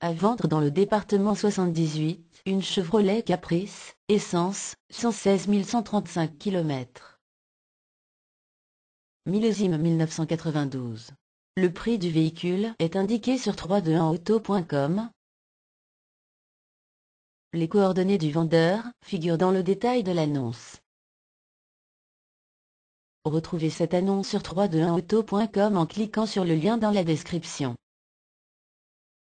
À vendre dans le département 78, une Chevrolet Caprice, essence, 116 135 km. Millésime 1992. Le prix du véhicule est indiqué sur 321auto.com. Les coordonnées du vendeur figurent dans le détail de l'annonce. Retrouvez cette annonce sur 321auto.com en cliquant sur le lien dans la description.